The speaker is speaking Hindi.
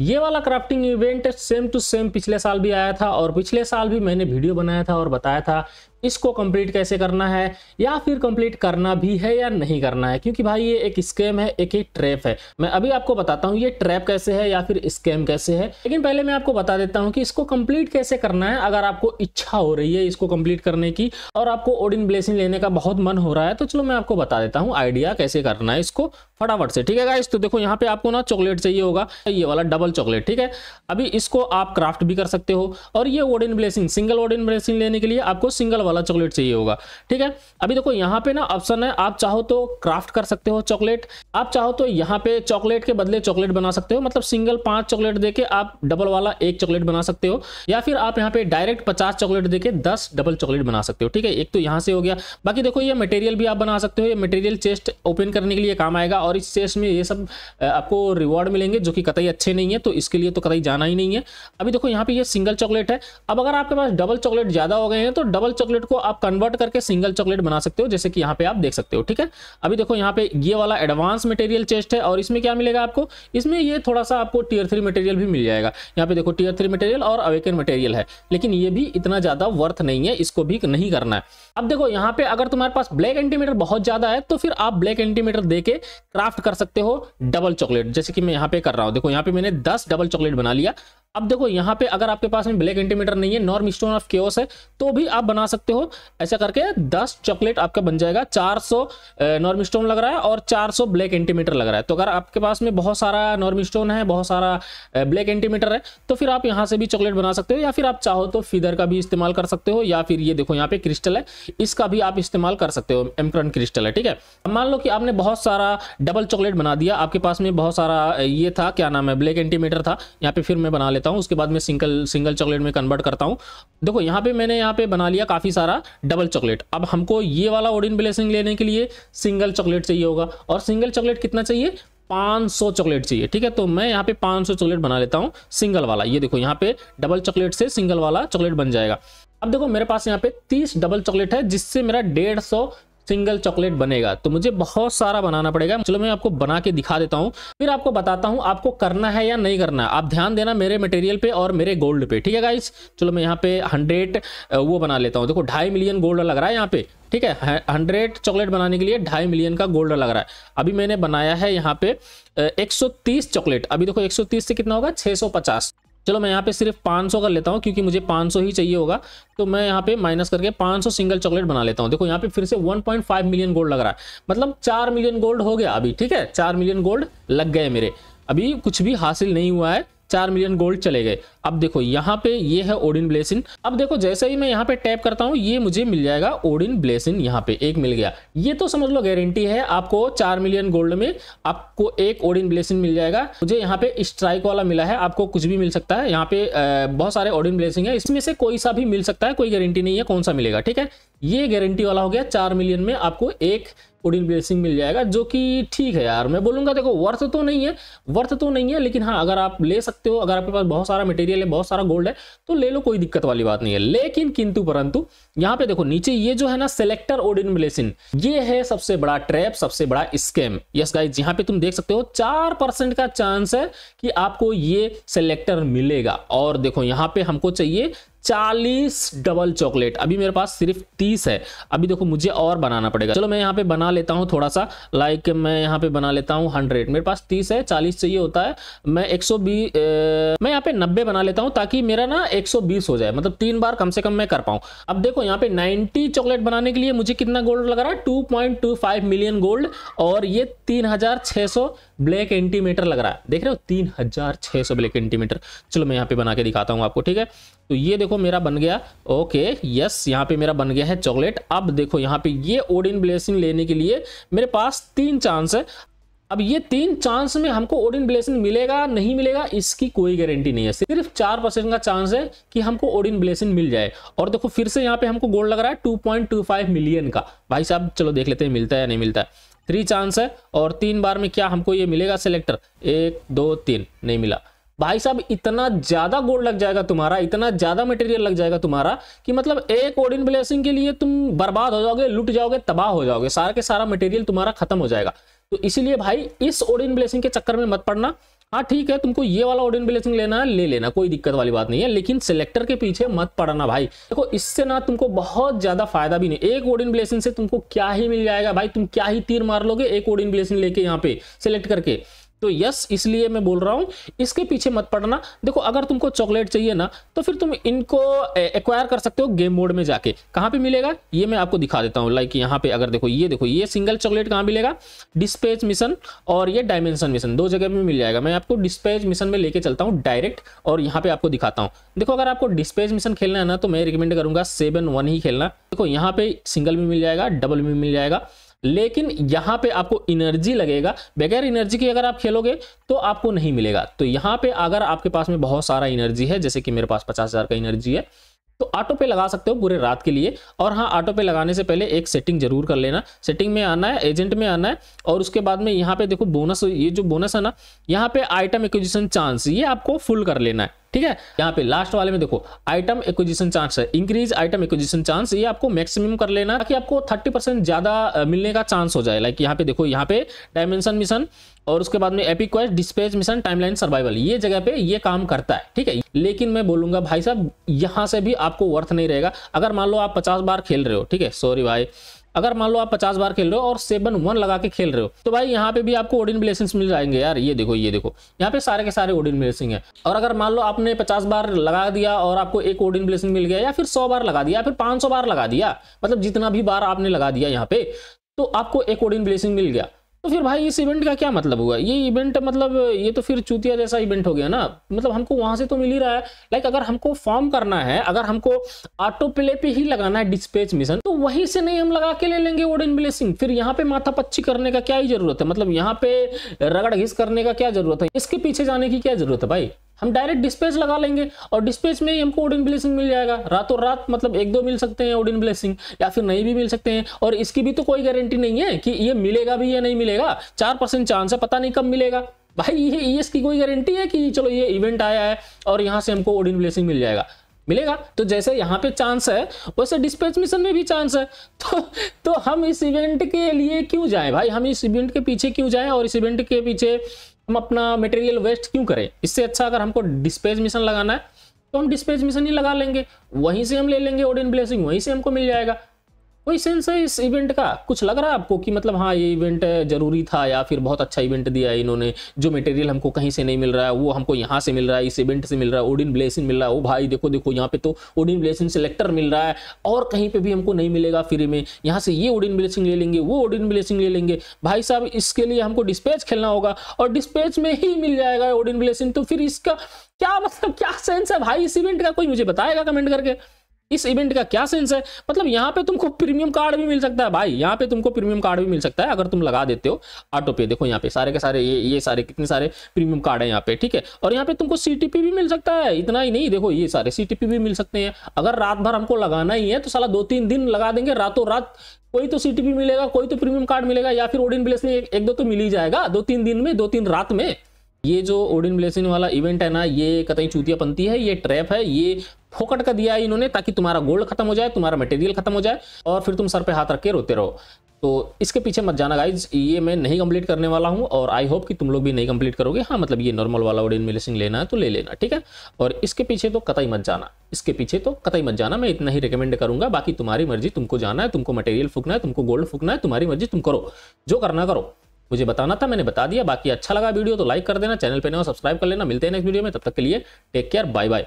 ये वाला crafting event same to same पिछले साल भी आया था और पिछले साल भी मैंने वीडियो बनाया था और बताया था इसको कंप्लीट कैसे करना है या फिर कंप्लीट करना भी है या नहीं करना है क्योंकि भाई ये एक स्कैम है एक ही ट्रैप है मैं अभी आपको बताता हूँ ये ट्रैप कैसे है या फिर स्कैम कैसे है लेकिन पहले मैं आपको बता देता हूँ कि इसको कंप्लीट कैसे करना है अगर आपको इच्छा हो रही है इसको कंप्लीट करने की और आपको ओडिन ब्लेसिंग लेने का बहुत मन हो रहा है तो चलो मैं आपको बता देता हूँ आइडिया कैसे करना है इसको फटाफट से ठीक है गाइस तो देखो यहाँ पे आपको ना चॉकलेट चाहिए होगा ये वाला डबल चॉकलेट ठीक है अभी इसको आप क्राफ्ट भी कर सकते हो और ये Odin blessing single Odin blessing लेने के लिए आपको सिंगल वाला चॉकलेट चाहिए होगा ठीक है अभी देखो यहाँ पे ना ऑप्शन है आप चाहो तो क्राफ्ट कर सकते हो चॉकलेट आप चाहो तो यहाँ पे चॉकलेट के बदले चॉकलेट बना सकते हो मतलब सिंगल पांच चॉकलेट देके आप डबल वाला एक चॉकलेट बना सकते हो या फिर आप यहाँ पे डायरेक्ट पचास चॉकलेट देके दस डबल चॉकलेट बना सकते हो ठीक है एक तो यहाँ से हो गया बाकी देखो ये मटेरियल भी आप बना सकते हो ये मटेरियल चेस्ट ओपन करने के लिए काम आएगा और इस चेस्ट में ये सब आपको रिवॉर्ड मिलेंगे जो कि कतई अच्छे नहीं है तो इसके लिए तो कतई जाना ही नहीं है अभी देखो यहाँ पे ये सिंगल चॉकलेट है अब अगर आपके पास डबल चॉकलेट ज्यादा हो गए हैं तो डबल चॉकलेट चॉकलेट को आप कन्वर्ट करके सिंगल चॉकलेट बना सकते हो जैसे कि यहाँ पे आप देख सकते हो ठीक है अभी देखो यहाँ पे ये वाला एडवांस मटेरियल चेस्ट है और इसमें क्या मिलेगा आपको इसमें ये थोड़ा सा आपको टीयर थ्री मटेरियल भी मिल जाएगा यहाँ पे देखो टीयर थ्री मटेरियल और अवेकन मटेरियल है लेकिन ये भी इतना ज़्यादा वर्थ नहीं है इसको भी नहीं करना है अब देखो यहाँ पे अगर तुम्हारे पास ब्लैक एंटीमीटर बहुत ज़्यादा है तो फिर आप ब्लैक एंटीमीटर दे क्राफ्ट कर सकते हो डबल चॉकलेट जैसे कि मैं यहाँ पे कर रहा हूँ देखो यहाँ पे मैंने दस डबल चॉकलेट बना लिया अब देखो यहाँ पे अगर आपके पास में ब्लैक इंटीमीटर नहीं है नॉर्म स्टोन ऑफ केओस है तो भी आप बना सकते हो ऐसा करके 10 चॉकलेट आपका बन जाएगा 400 सौ नॉर्म स्टोन लग रहा है और 400 ब्लैक इंटीमीटर लग रहा है तो अगर आपके पास में बहुत सारा नॉर्म स्टोन है बहुत सारा ब्लैक इंटीमीटर है तो फिर आप यहाँ से भी चॉकलेट बना सकते हो या फिर आप चाहो तो फीदर का भी इस्तेमाल कर सकते हो या फिर ये देखो यहाँ पे क्रिस्टल है इसका भी आप इस्तेमाल कर सकते हो एमक्रन क्रिस्टल है ठीक है मान लो कि आपने बहुत सारा डबल चॉकलेट बना दिया आपके पास में बहुत सारा ये था क्या नाम है ब्लैक इंटीमीटर था यहाँ पे फिर मैं बना लेता लेता हूँ उसके बाद मैं सिंगल सिंगल चॉकलेट में कन्वर्ट करता हूँ देखो यहाँ पे मैंने यहाँ पे बना लिया काफ़ी सारा डबल चॉकलेट अब हमको ये वाला ओडिन ब्लेसिंग लेने के लिए सिंगल चॉकलेट चाहिए होगा और सिंगल चॉकलेट कितना चाहिए 500 चॉकलेट चाहिए ठीक है तो मैं यहाँ पे 500 चॉकलेट बना लेता हूँ सिंगल वाला ये देखो यहाँ पे डबल चॉकलेट से सिंगल वाला चॉकलेट बन जाएगा अब देखो मेरे पास यहाँ पे 30 डबल चॉकलेट है जिससे मेरा 150 सिंगल चॉकलेट बनेगा तो मुझे बहुत सारा बनाना पड़ेगा चलो मैं आपको बना के दिखा देता हूँ फिर आपको बताता हूँ आपको करना है या नहीं करना आप ध्यान देना मेरे मटेरियल पे और मेरे गोल्ड पे ठीक है गाइस चलो मैं यहाँ पे हंड्रेड वो बना लेता हूँ देखो ढाई मिलियन गोल्ड लग रहा है यहाँ पे ठीक है हंड्रेड चॉकलेट बनाने के लिए ढाई मिलियन का गोल्ड लग रहा है अभी मैंने बनाया है यहाँ पे एक चॉकलेट अभी देखो एक से कितना होगा 650 चलो मैं यहाँ पे सिर्फ 500 कर लेता हूँ क्योंकि मुझे 500 ही चाहिए होगा तो मैं यहाँ पे माइनस करके 500 सिंगल चॉकलेट बना लेता हूँ देखो यहाँ पे फिर से 1.5 मिलियन गोल्ड लग रहा है मतलब 4 मिलियन गोल्ड हो गया अभी ठीक है 4 मिलियन गोल्ड लग गए मेरे अभी कुछ भी हासिल नहीं हुआ है चार मिलियन गोल्ड चले गए अब देखो यहाँ पे ये है ओडिन ब्लेसिन अब देखो जैसे ही मैं यहाँ पे टैप करता हूँ ये मुझे मिल जाएगा ओडिन ब्लेसिन यहाँ पे एक मिल गया ये तो समझ लो गारंटी है आपको चार मिलियन गोल्ड में आपको एक ओडिन ब्लेसिन मिल जाएगा मुझे यहाँ पे स्ट्राइक वाला मिला है आपको कुछ भी मिल सकता है यहाँ पे बहुत सारे ओडिन ब्लेसिंग है इसमें से कोई सा भी मिल सकता है कोई गारंटी नहीं है कौन सा मिलेगा ठीक है ये गारंटी वाला हो गया चार मिलियन में आपको एक ओडिन ब्लेसिंग मिल जाएगा जो कि ठीक है यार मैं बोलूँगा देखो वर्थ तो नहीं है वर्थ तो नहीं है लेकिन हाँ अगर आप ले सकते हो अगर आपके पास बहुत सारा मटेरियल है बहुत सारा गोल्ड है तो ले लो कोई दिक्कत वाली बात नहीं है लेकिन किंतु परंतु यहाँ पे देखो नीचे ये जो है ना सेलेक्टर ओडिन ब्लेसिन ये है सबसे बड़ा ट्रैप सबसे बड़ा स्कैम यस गाइज यहाँ पे तुम देख सकते हो चार का चांस है कि आपको ये सेलेक्टर मिलेगा और देखो यहाँ पे हमको चाहिए चालीस डबल चॉकलेट अभी मेरे पास सिर्फ तीस है अभी देखो मुझे और बनाना पड़ेगा चलो मैं यहाँ पे बना लेता हूँ थोड़ा सा लाइक मैं यहाँ पे बना लेता हूँ हंड्रेड मेरे पास तीस है चालीस चाहिए होता है मैं एक सौ बीस मैं यहाँ पे नब्बे बना लेता हूँ ताकि मेरा ना एक सौ बीस हो जाए मतलब तीन बार कम से कम मैं कर पाऊँ अब देखो यहाँ पे नाइन्टी चॉकलेट बनाने के लिए मुझे कितना गोल्ड लग रहा है टू मिलियन गोल्ड और ये तीन ब्लैक एंटीमीटर लग रहा है देख रहे हो तीन हजार छह सौ ब्लैक एंटीमीटर चलो मैं यहाँ पे बना के दिखाता हूँ आपको ठीक है तो ये देखो मेरा बन गया ओके यस यहाँ पे मेरा बन गया है चॉकलेट अब देखो यहाँ पे ये ओडिन ब्लेसिंग लेने के लिए मेरे पास तीन चांस है अब ये तीन चांस में हमको ओडिन ब्लेसिंग मिलेगा नहीं मिलेगा इसकी कोई गारंटी नहीं है सिर्फ चार परसेंट का चांस है कि हमको ओडिन ब्लेसिंग मिल जाए और देखो फिर से यहाँ पे हमको गोल्ड लग रहा है 2.25 मिलियन का भाई साहब चलो देख लेते हैं मिलता है या नहीं मिलता है थ्री चांस है और तीन बार में क्या हमको ये मिलेगा सिलेक्टर एक दो तीन नहीं मिला भाई साहब इतना ज्यादा गोल्ड लग जाएगा तुम्हारा इतना ज्यादा मटेरियल लग जाएगा तुम्हारा कि मतलब एक ओडिन ब्लेसिंग के लिए तुम बर्बाद हो जाओगे लुट जाओगे तबाह हो जाओगे सारा के सारा मटेरियल तुम्हारा खत्म हो जाएगा तो इसीलिए भाई इस ओडिन ब्लेसिंग के चक्कर में मत पड़ना हाँ ठीक है तुमको ये वाला ऑर्डिन ब्लेसिंग लेना है ले लेना कोई दिक्कत वाली बात नहीं है लेकिन सिलेक्टर के पीछे मत पड़ना भाई देखो इससे ना तुमको बहुत ज्यादा फायदा भी नहीं एक ऑर्डिन ब्लेसिंग से तुमको क्या ही मिल जाएगा भाई तुम क्या ही तीर मार लोगे एक ऑर्डिन ब्लेसिंग लेके यहाँ पे सिलेक्ट करके तो यस इसलिए मैं बोल रहा हूँ इसके पीछे मत पड़ना देखो अगर तुमको चॉकलेट चाहिए ना तो फिर तुम इनको एक्वायर कर सकते हो गेम मोड में जाके कहाँ पे मिलेगा ये मैं आपको दिखा देता हूँ लाइक यहाँ पे अगर देखो ये देखो ये सिंगल चॉकलेट कहाँ मिलेगा डिस्पेज मिशन और ये डायमेंशन मिशन दो जगह में मिल जाएगा मैं आपको डिस्पेज मिशन में लेके चलता हूँ डायरेक्ट और यहाँ पे आपको दिखाता हूँ देखो अगर आपको डिस्पेज मिशन खेलना है ना तो मैं रिकमेंड करूंगा सेवन वन ही खेलना देखो यहाँ पे सिंगल भी मिल जाएगा डबल भी मिल जाएगा लेकिन यहाँ पे आपको एनर्जी लगेगा बगैर एनर्जी की अगर आप खेलोगे तो आपको नहीं मिलेगा तो यहाँ पे अगर आपके पास में बहुत सारा एनर्जी है जैसे कि मेरे पास पचास हज़ार का एनर्जी है तो ऑटो पे लगा सकते हो पूरे रात के लिए और हाँ ऑटो पे लगाने से पहले एक सेटिंग जरूर कर लेना सेटिंग में आना है एजेंट में आना है और उसके बाद में यहाँ पे देखो बोनस ये जो बोनस है ना यहाँ पे आइटम एक्विजिशन चांस ये आपको फुल कर लेना है ठीक है यहाँ पे लास्ट वाले में देखो आइटम एक्विजिशन चांस है इंक्रीज आइटम एक्विजिशन चांस ये आपको मैक्सिमम कर लेना ताकि आपको 30 परसेंट ज्यादा मिलने का चांस हो जाए लाइक यहाँ पे देखो यहाँ पे डायमेंशन मिशन और उसके बाद में epic quest dispatch mission timeline survival ये जगह पे ये काम करता है ठीक है लेकिन मैं बोलूंगा भाई साहब यहाँ से भी आपको वर्थ नहीं रहेगा अगर मान लो आप पचास बार खेल रहे हो ठीक है सॉरी भाई अगर मान लो आप पचास बार खेल रहे हो और सेवन वन लगा के खेल रहे हो तो भाई यहाँ पे भी आपको ओडिन ब्लेसिंग मिल जाएंगे यार ये देखो ये देखो यहाँ पे सारे के सारे ओडिन ब्लेसिंग है और अगर मान लो आपने पचास बार लगा दिया और आपको एक ओडिन ब्लेसिंग मिल गया या फिर सौ बार लगा दिया या फिर पांच बार लगा दिया मतलब जितना भी बार आपने लगा दिया यहाँ पे तो आपको एक ओडिन ब्लेसिंग मिल गया तो फिर भाई इस इवेंट का क्या मतलब हुआ ये इवेंट मतलब ये तो फिर चूतिया जैसा इवेंट हो गया ना मतलब हमको वहां से तो मिल ही रहा है लाइक अगर हमको फॉर्म करना है अगर हमको ऑटो प्ले पे ही लगाना है डिस्पेच मिशन तो वहीं से नहीं हम लगा के ले लेंगे वोडन ब्लेसिंग फिर यहाँ पे माथा पच्ची करने का क्या ही जरूरत है मतलब यहाँ पे रगड़ घिस करने का क्या जरूरत है इसके पीछे जाने की क्या जरूरत है भाई हम डायरेक्ट डिस्पेच लगा लेंगे और डिस्पेच में ही हमको ओडिन ब्लेसिंग मिल जाएगा रातों रात मतलब एक दो मिल सकते हैं ओडिन ब्लेसिंग या फिर नहीं भी मिल सकते हैं और इसकी भी तो कोई गारंटी नहीं है कि ये मिलेगा भी या नहीं मिलेगा चार परसेंट चांस है पता नहीं कब मिलेगा भाई ये ईएस की कोई गारंटी है कि चलो ये इवेंट आया है और यहाँ से हमको ओडिन ब्लेसिंग मिल जाएगा मिलेगा तो जैसे यहाँ पे चांस है वैसे डिस्पेच मिशन में भी चांस है तो तो हम इस इवेंट के लिए क्यों जाएं भाई हम इस इवेंट के पीछे क्यों जाएं और इस इवेंट के पीछे हम अपना मटेरियल वेस्ट क्यों करें इससे अच्छा अगर हमको डिस्पेज मिशन लगाना है तो हम डिस्पेज मिशन ही लगा लेंगे वहीं से हम ले लेंगे ओडिन ब्लेसिंग वहीं से हमको मिल जाएगा वही सेंस है इस इवेंट का कुछ लग रहा है आपको कि मतलब हाँ ये इवेंट जरूरी था या फिर बहुत अच्छा इवेंट दिया है इन्होंने जो मटेरियल हमको कहीं से नहीं मिल रहा है वो हमको यहाँ से मिल रहा है इस इवेंट से मिल रहा है ओडिन ब्लेसिन मिल रहा है ओ भाई देखो देखो यहाँ पे तो ओडिन ब्लेसिन सेलेक्टर मिल रहा है और कहीं पर भी हमको नहीं मिलेगा फ्री में यहाँ से ये ओडिन ब्लेसिंग ले लेंगे वो ओडिन ब्लेसिंग ले लेंगे भाई साहब इसके लिए हमको डिस्पैच खेलना होगा और डिस्पैच में ही मिल जाएगा ओडिन ब्लेसिन तो फिर इसका क्या मतलब क्या सेंस है भाई इस इवेंट का कोई मुझे बताएगा कमेंट करके इस इवेंट का क्या सेंस है मतलब यहाँ पे तुमको प्रीमियम कार्ड भी मिल सकता है भाई यहाँ पे तुमको प्रीमियम कार्ड भी मिल सकता है अगर तुम लगा देते हो ऑटो पे देखो यहाँ पे सारे के सारे ये ये सारे कितने सारे प्रीमियम कार्ड है यहाँ पे ठीक है और यहाँ पे तुमको सीटीपी भी मिल सकता है इतना ही नहीं देखो ये सारे सीटीपी भी मिल सकते हैं अगर रात भर हमको लगाना ही है तो सला दो तीन दिन लगा देंगे रातों रात कोई तो सीटीपी मिलेगा कोई तो प्रीमियम कार्ड मिलेगा या फिर ओडिन ब्लेस में एक दो तो मिल ही जाएगा दो तीन दिन में दो तीन रात में ये जो ओडिन ब्लेसिन वाला इवेंट है ना ये कतई चूतिया पंती है ये ट्रैप है ये फोकट का दिया है इन्होंने ताकि तुम्हारा गोल्ड खत्म हो जाए तुम्हारा मटेरियल खत्म हो जाए और फिर तुम सर पे हाथ रख के रोते रहो तो इसके पीछे मत जाना गाइज ये मैं नहीं कंप्लीट करने वाला हूँ और आई होप कि तुम लोग भी नहीं कंप्लीट करोगे हाँ मतलब ये नॉर्मल वाला ओडिन ब्लेसिंग लेना है तो ले लेना ठीक है और इसके पीछे तो कतई मत जाना इसके पीछे तो कतई मत जाना मैं इतना ही रिकमेंड करूंगा बाकी तुम्हारी मर्जी तुमको जाना है तुमको मटेरियल फूकना है तुमको गोल्ड फूकना है तुम्हारी मर्जी तुम करो जो करना करो मुझे बताना था मैंने बता दिया बाकी अच्छा लगा वीडियो तो लाइक कर देना चैनल पर नया सब्सक्राइब कर लेना मिलते हैं नेक्स्ट वीडियो में तब तक के लिए टेक केयर बाय बाय